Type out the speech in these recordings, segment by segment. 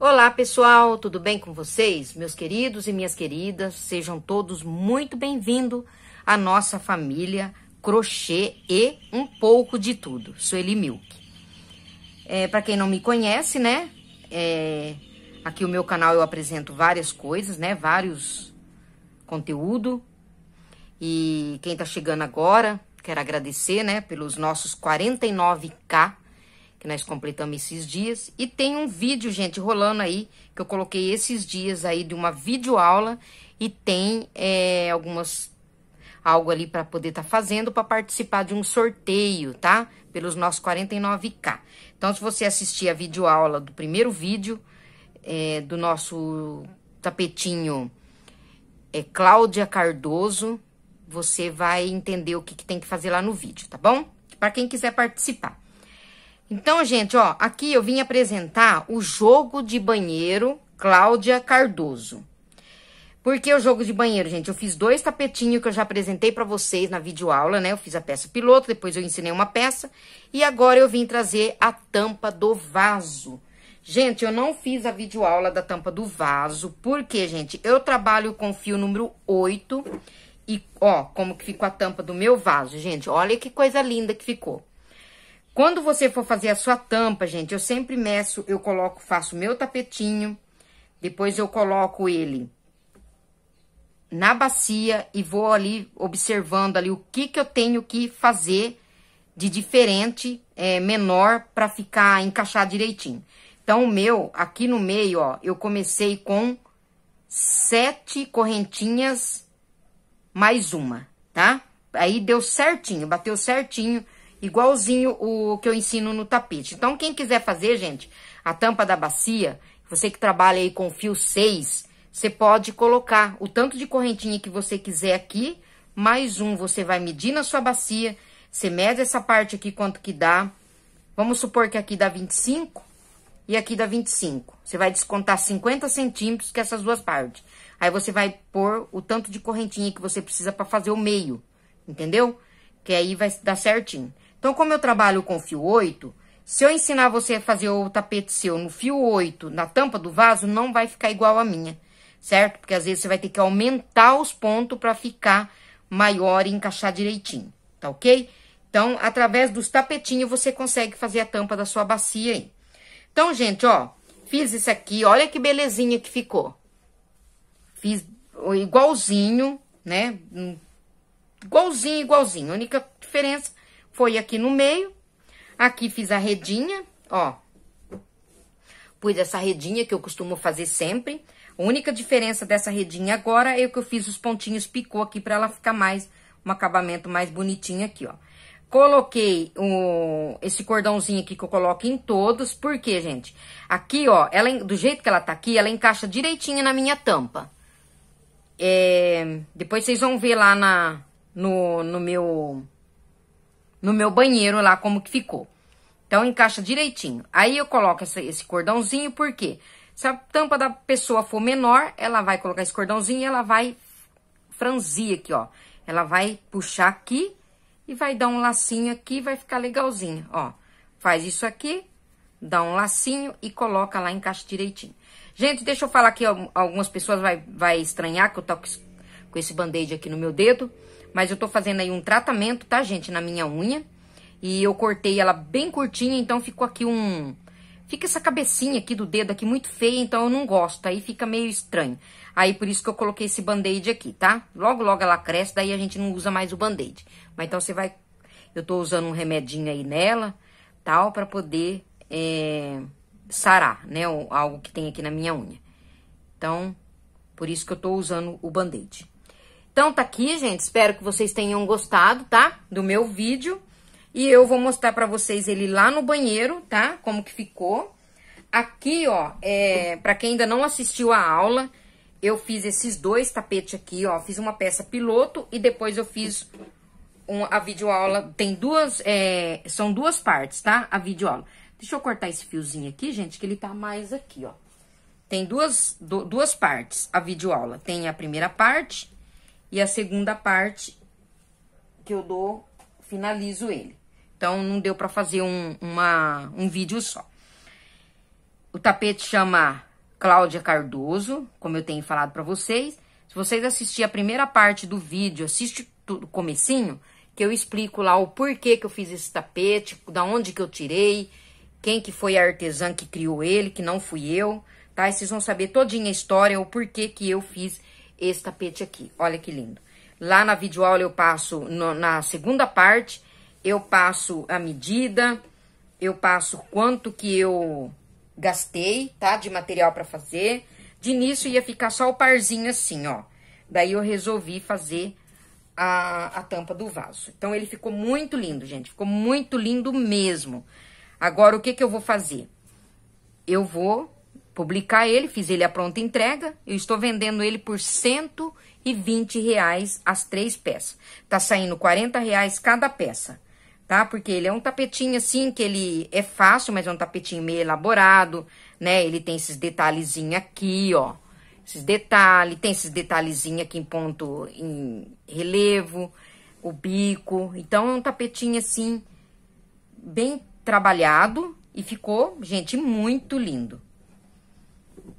Olá, pessoal, tudo bem com vocês? Meus queridos e minhas queridas, sejam todos muito bem-vindos à nossa família Crochê e um pouco de tudo. Sueli Milk. É, Para quem não me conhece, né? É, aqui o meu canal eu apresento várias coisas, né? Vários conteúdo. E quem tá chegando agora, quero agradecer, né? Pelos nossos 49k que nós completamos esses dias. E tem um vídeo, gente, rolando aí, que eu coloquei esses dias aí de uma videoaula. E tem é, algumas algo ali para poder estar tá fazendo para participar de um sorteio, tá? Pelos nossos 49K. Então, se você assistir a videoaula do primeiro vídeo é, do nosso tapetinho é, Cláudia Cardoso, você vai entender o que, que tem que fazer lá no vídeo, tá bom? Para quem quiser participar. Então, gente, ó, aqui eu vim apresentar o jogo de banheiro Cláudia Cardoso. Por que o jogo de banheiro, gente? Eu fiz dois tapetinhos que eu já apresentei para vocês na videoaula, né? Eu fiz a peça piloto, depois eu ensinei uma peça. E agora eu vim trazer a tampa do vaso. Gente, eu não fiz a videoaula da tampa do vaso, porque, gente, eu trabalho com fio número 8. E, ó, como que ficou a tampa do meu vaso, gente. Olha que coisa linda que ficou. Quando você for fazer a sua tampa, gente, eu sempre meço, eu coloco, faço meu tapetinho, depois eu coloco ele na bacia e vou ali observando ali o que que eu tenho que fazer de diferente, é, menor, para ficar, encaixar direitinho. Então, o meu, aqui no meio, ó, eu comecei com sete correntinhas mais uma, tá? Aí deu certinho, bateu certinho Igualzinho o que eu ensino no tapete. Então, quem quiser fazer, gente, a tampa da bacia, você que trabalha aí com fio 6, você pode colocar o tanto de correntinha que você quiser aqui, mais um, você vai medir na sua bacia, você mede essa parte aqui quanto que dá. Vamos supor que aqui dá 25 e aqui dá 25. Você vai descontar 50 centímetros, que é essas duas partes. Aí você vai pôr o tanto de correntinha que você precisa para fazer o meio, entendeu? Que aí vai dar certinho. Então, como eu trabalho com fio 8, se eu ensinar você a fazer o tapete seu no fio 8, na tampa do vaso, não vai ficar igual a minha, certo? Porque às vezes você vai ter que aumentar os pontos para ficar maior e encaixar direitinho, tá ok? Então, através dos tapetinhos, você consegue fazer a tampa da sua bacia aí. Então, gente, ó, fiz isso aqui, olha que belezinha que ficou. Fiz igualzinho, né? Hum, igualzinho, igualzinho. A única diferença foi aqui no meio, aqui fiz a redinha, ó. Pus essa redinha que eu costumo fazer sempre. A única diferença dessa redinha agora é que eu fiz os pontinhos picô aqui para ela ficar mais, um acabamento mais bonitinho aqui, ó. Coloquei o, esse cordãozinho aqui que eu coloco em todos, porque, gente, aqui, ó, ela, do jeito que ela tá aqui, ela encaixa direitinho na minha tampa. É, depois vocês vão ver lá na, no, no meu no meu banheiro lá como que ficou. Então encaixa direitinho. Aí eu coloco essa, esse cordãozinho, por quê? Se a tampa da pessoa for menor, ela vai colocar esse cordãozinho e ela vai franzir aqui, ó. Ela vai puxar aqui e vai dar um lacinho aqui, vai ficar legalzinho, ó. Faz isso aqui, dá um lacinho e coloca lá, encaixa direitinho. Gente, deixa eu falar aqui, algumas pessoas vai, vai estranhar que eu tô com esse band-aid aqui no meu dedo, mas eu tô fazendo aí um tratamento, tá, gente, na minha unha. E eu cortei ela bem curtinha, então ficou aqui um... Fica essa cabecinha aqui do dedo aqui muito feia, então eu não gosto, aí fica meio estranho. Aí por isso que eu coloquei esse band-aid aqui, tá? Logo, logo ela cresce, daí a gente não usa mais o band-aid. Mas então você vai... Eu tô usando um remedinho aí nela, tal, pra poder é... sarar, né? Algo que tem aqui na minha unha. Então, por isso que eu tô usando o band-aid. Então tá aqui, gente, espero que vocês tenham gostado, tá? Do meu vídeo. E eu vou mostrar pra vocês ele lá no banheiro, tá? Como que ficou. Aqui, ó, é, pra quem ainda não assistiu a aula, eu fiz esses dois tapetes aqui, ó. Fiz uma peça piloto e depois eu fiz um, a videoaula. Tem duas, é, são duas partes, tá? A videoaula. Deixa eu cortar esse fiozinho aqui, gente, que ele tá mais aqui, ó. Tem duas, duas partes a videoaula. Tem a primeira parte e a segunda parte que eu dou, finalizo ele. Então, não deu para fazer um, uma, um vídeo só. O tapete chama Cláudia Cardoso, como eu tenho falado para vocês. Se vocês assistirem a primeira parte do vídeo, assiste o comecinho, que eu explico lá o porquê que eu fiz esse tapete, da onde que eu tirei, quem que foi a artesã que criou ele, que não fui eu, tá? E vocês vão saber todinha a história, o porquê que eu fiz esse tapete aqui. Olha que lindo. Lá na videoaula eu passo, no, na segunda parte, eu passo a medida, eu passo quanto que eu gastei, tá? De material para fazer. De início ia ficar só o parzinho assim, ó. Daí eu resolvi fazer a, a tampa do vaso. Então, ele ficou muito lindo, gente. Ficou muito lindo mesmo. Agora, o que que eu vou fazer? Eu vou publicar ele, fiz ele a pronta entrega, eu estou vendendo ele por 120 reais as três peças. Tá saindo 40 reais cada peça, tá? Porque ele é um tapetinho assim, que ele é fácil, mas é um tapetinho meio elaborado, né? Ele tem esses detalhezinhos aqui, ó. Esses detalhes, tem esses detalhezinhos aqui em ponto, em relevo, o bico. Então, é um tapetinho assim, bem trabalhado e ficou, gente, muito lindo.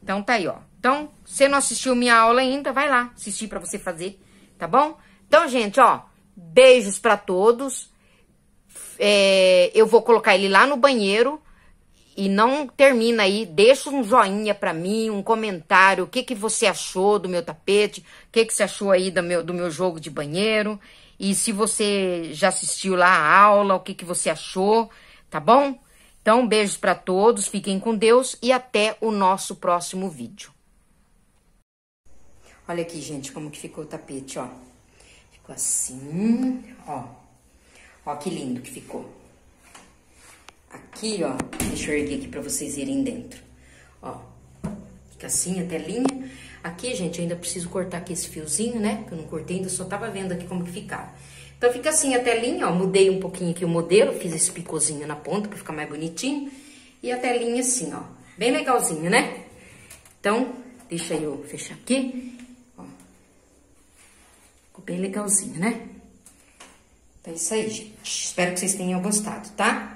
Então tá aí, ó. Então, se não assistiu minha aula ainda, vai lá assistir para você fazer, tá bom? Então, gente, ó, beijos para todos. É, eu vou colocar ele lá no banheiro e não termina aí. Deixa um joinha para mim, um comentário, o que que você achou do meu tapete, o que que você achou aí do meu, do meu jogo de banheiro e se você já assistiu lá a aula, o que que você achou, tá bom? Então, beijos para todos, fiquem com Deus e até o nosso próximo vídeo. Olha aqui, gente, como que ficou o tapete, ó. Ficou assim, ó. Ó que lindo que ficou. Aqui, ó, deixa eu erguer aqui para vocês irem dentro. Ó, fica assim a telinha. Aqui, gente, eu ainda preciso cortar aqui esse fiozinho, né? Que eu não cortei, ainda só tava vendo aqui como que ficava. Então fica assim a telinha, ó, mudei um pouquinho aqui o modelo, fiz esse picôzinho na ponta para ficar mais bonitinho. E a telinha assim, ó, bem legalzinho, né? Então, deixa eu fechar aqui, ó. Ficou bem legalzinho, né? Então é isso aí, gente. Espero que vocês tenham gostado, tá?